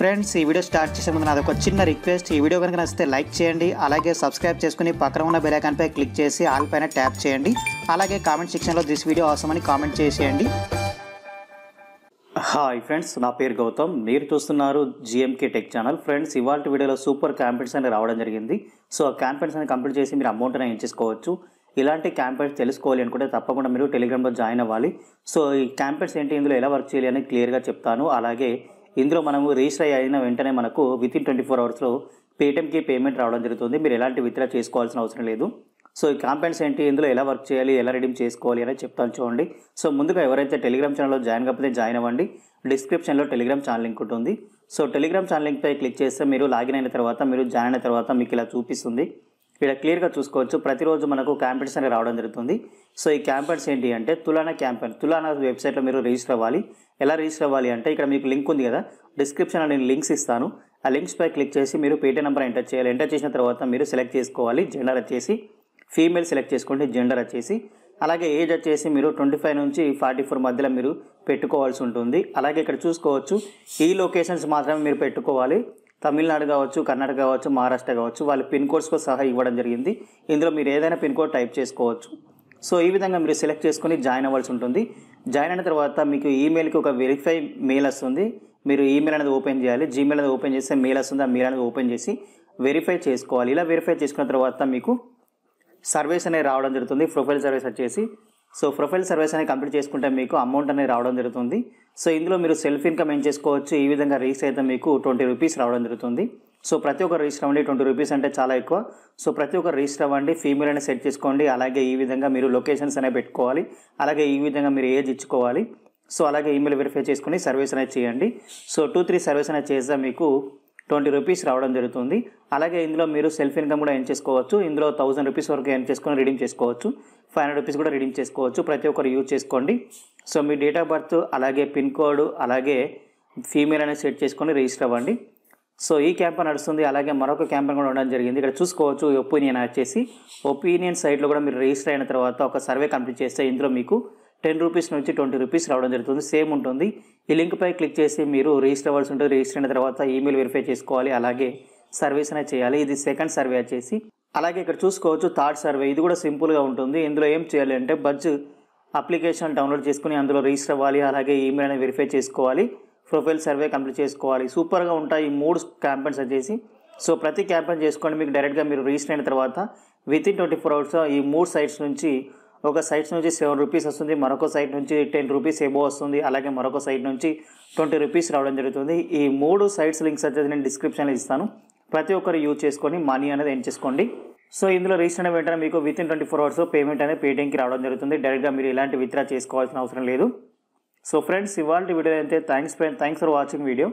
friends ఈ video start చేసే ముందు నాది ఒక చిన్న రిక్వెస్ట్ ఈ వీడియో కనుక నచ్చితే లైక్ చేయండి అలాగే సబ్స్క్రైబ్ చేసుకుని పక్కన ఉన్న పై క్లిక్ చేసి ఆల్ పైన ట్యాప్ చేయండి అలాగే కామెంట్ సెక్షన్లో దిస్ వీడియో అవసరం అని కామెంట్ చేసేయండి హాయ్ ఫ్రెండ్స్ నా పేరు గౌతమ్ మీరు చూస్తున్నారు జిఎంకే టెక్ ఛానల్ ఫ్రెండ్స్ ఇవాళ వీడియోలో సూపర్ క్యాంపెయిన్స్ అనేది రావడం జరిగింది సో ఆ క్యాంపెయిన్స్ అని కంప్లీట్ చేసి మీరు అమౌంట్ అనేది ఎంచుకోవచ్చు ఇలాంటి క్యాంపెయిన్స్ తెలుసుకోవాలి అనుకుంటే తప్పకుండా మీరు టెలిగ్రామ్లో జాయిన్ అవ్వాలి సో ఈ క్యాంపెయిన్స్ ఏంటి ఇందులో ఎలా వర్క్ చేయాలి అని క్లియర్గా చెప్తాను అలాగే ఇందులో మనము రిజిస్టర్ అయిన వెంటనే మనకు విత్ ఇన్ ట్వంటీ ఫోర్ అవర్స్లో పేటిఎంకి పేమెంట్ రావడం జరుగుతుంది మీరు ఎలాంటి విత్డ్రా చేసుకోవాల్సిన అవసరం లేదు సో ఈ క్యాంపెయిన్స్ ఏంటి ఇందులో ఎలా వర్క్ చేయాలి ఎలా రెడీమ్ చేసుకోవాలి అనేది చెప్తాను చూడండి సో ముందుగా ఎవరైతే టెలిగ్రామ్ ఛానల్లో జాయిన్ కాకపోతే జాయిన్ అవ్వండి డిస్క్రిప్షన్లో టెలిగ్రామ్ ఛానల్ లింక్ ఉంటుంది సో టెలిగ్రామ్ ఛానల్ పై క్లిక్ చేస్తే మీరు లాగిన్ అయిన తర్వాత మీరు జాయిన్ అయిన తర్వాత మీకు ఇలా చూపిస్తుంది ఇక్కడ క్లియర్గా చూసుకోవచ్చు ప్రతిరోజు మనకు క్యాంపెయిన్స్ అనేది రావడం జరుగుతుంది సో ఈ క్యాంపెయిన్స్ ఏంటి అంటే తులానా క్యాంపెయిన్ తులానా వెబ్సైట్లో మీరు రిజిస్టర్ అవ్వాలి ఎలా రిజిస్టర్ అవ్వాలి అంటే ఇక్కడ మీకు లింక్ ఉంది కదా డిస్క్రిప్షన్లో నేను లింక్స్ ఇస్తాను ఆ లింక్స్పై క్లిక్ చేసి మీరు పేటీ నెంబర్ ఎంటర్ చేయాలి ఎంటర్ చేసిన తర్వాత మీరు సెలెక్ట్ చేసుకోవాలి జెండర్ వచ్చేసి ఫీమేల్ సెలెక్ట్ చేసుకోండి జెండర్ వచ్చేసి అలాగే ఏజ్ వచ్చేసి మీరు ట్వంటీ ఫైవ్ నుంచి ఫార్టీ ఫోర్ మధ్యలో మీరు పెట్టుకోవాల్సి ఉంటుంది అలాగే ఇక్కడ చూసుకోవచ్చు ఈ లొకేషన్స్ మాత్రమే మీరు పెట్టుకోవాలి తమిళనాడు కావచ్చు కర్ణాటక కావచ్చు మహారాష్ట్ర కావచ్చు వాళ్ళు పిన్ కోడ్స్తో సహా ఇవ్వడం జరిగింది ఇందులో మీరు ఏదైనా పిన్ కోడ్ టైప్ చేసుకోవచ్చు సో ఈ విధంగా మీరు సెలెక్ట్ చేసుకొని జాయిన్ అవ్వాల్సి ఉంటుంది జాయిన్ అయిన తర్వాత మీకు ఈమెయిల్కి ఒక వెరిఫై మెయిల్ వస్తుంది మీరు ఈమెయిల్ అనేది ఓపెన్ చేయాలి జీమెయిల్ అనేది ఓపెన్ చేస్తే మెయిల్ వస్తుంది ఆ మెయిల్ అనేది ఓపెన్ చేసి వెరిఫై చేసుకోవాలి ఇలా వెరిఫై చేసుకున్న తర్వాత మీకు సర్వీస్ అనేది రావడం జరుగుతుంది ప్రొఫైల్ సర్వీస్ వచ్చేసి సో ప్రొఫైల్ సర్వీస్ అనేది కంప్లీట్ చేసుకుంటే మీకు అమౌంట్ అనేది రావడం జరుగుతుంది సో ఇందులో మీరు సెల్ఫ్ ఇన్కమ్ ఏం చేసుకోవచ్చు ఈ విధంగా రీచ్ అయితే మీకు ట్వంటీ రూపీస్ రావడం జరుగుతుంది సో ప్రతి ఒక్క రిజిస్టర్ అవ్వండి ట్వంటీ రూపీస్ అంటే చాలా ఎక్కువ సో ప్రతి ఒక్క రిజిస్టర్ అవ్వండి ఫీమేల్ అనేది సెట్ చేసుకోండి అలాగే ఈ విధంగా మీరు లొకేషన్స్ అనేవి పెట్టుకోవాలి అలాగే ఈ విధంగా మీరు ఏజ్ ఇచ్చుకోవాలి సో అలాగే ఈమెయిల్ వెరిఫై చేసుకుని సర్వీస్ అనేది చేయండి సో టూ త్రీ సర్వీస్ అనేది చేస్తే మీకు ట్వంటీ రూపీస్ రావడం జరుగుతుంది అలాగే ఇందులో మీరు సెల్ఫ్ ఇన్కమ్ కూడా ఎయిన్ చేసుకోవచ్చు ఇందులో థౌసండ్ రూపీస్ వరకు ఎయిన్ చేసుకొని రిడీమ్ చేసుకోవచ్చు ఫైవ్ హండ్రెడ్ రూపీస్ కూడా రిడీమ్ చేసుకోవచ్చు ప్రతి ఒక్కరు యూజ్ చేసుకోండి సో మీ డేట్ ఆఫ్ బర్త్ అలాగే పిన్ కోడ్ అలాగే ఫీమేల్ అనేది సెట్ చేసుకొని రిజిస్టర్ అవ్వండి సో ఈ క్యాంపెయిన్ నడుస్తుంది అలాగే మరొక క్యాంపెయిన్ కూడా ఉండడం జరిగింది ఇక్కడ చూసుకోవచ్చు ఒపీనియన్ వచ్చేసి ఒపీనియన్ సైట్లో కూడా మీరు రిజిస్టర్ అయిన తర్వాత ఒక సర్వే కంప్లీట్ చేస్తే ఇందులో మీకు టెన్ రూపీస్ నుంచి ట్వంటీ రూపీస్ రావడం జరుగుతుంది సేమ్ ఉంటుంది ఈ లింక్పై క్లిక్ చేసి మీరు రిజిస్టర్ అవ్వాల్సి ఉంటుంది రిజిస్టర్ అయిన తర్వాత ఈమెయిల్ వెరిఫై చేసుకోవాలి అలాగే సర్వీస్ అనేది చేయాలి ఇది సెకండ్ సర్వే వచ్చేసి అలాగే ఇక్కడ చూసుకోవచ్చు థర్డ్ సర్వే ఇది కూడా సింపుల్గా ఉంటుంది ఇందులో ఏం చేయాలి అంటే బడ్జ్ అప్లికేషన్ డౌన్లోడ్ చేసుకుని అందులో రిజిస్టర్ అవ్వాలి అలాగే ఈమెయిల్ అనేది వెరిఫై చేసుకోవాలి ప్రొఫైల్ సర్వే కంప్లీట్ చేసుకోవాలి సూపర్గా ఉంటాయి ఈ మూడు క్యాంపెయిన్స్ వచ్చేసి సో ప్రతి క్యాంపెయిన్ చేసుకోండి మీకు డైరెక్ట్గా మీరు రిజిస్టర్ అయిన తర్వాత within twenty four hours ఈ మూడు సైట్స్ నుంచి ఒక సైట్స్ నుంచి సెవెన్ రూపీస్ వస్తుంది మరొక సైట్ నుంచి టెన్ రూపీస్ ఏబో వస్తుంది అలాగే మరొక సైట్ నుంచి ట్వంటీ రూపీస్ రావడం జరుగుతుంది ఈ మూడు సైట్స్ లింక్స్ వచ్చేది నేను డిస్క్రిప్షన్లో ఇస్తాను ప్రతి ఒక్కరు యూజ్ చేసుకొని మనీ అనేది ఎన్ చేసుకోండి సో ఇందులో రీచ్ అయిన వెంటనే మీకు within twenty four hours payment అనేది పేటీఎంకి రావడం జరుగుతుంది డైరెక్ట్గా మీరు ఇలాంటి విత్డ్రా చేసుకోవాల్సిన అవసరం లేదు సో ఫ్రెండ్స్ ఇవాళ వీడియో అయితే thanks friend thanks for watching video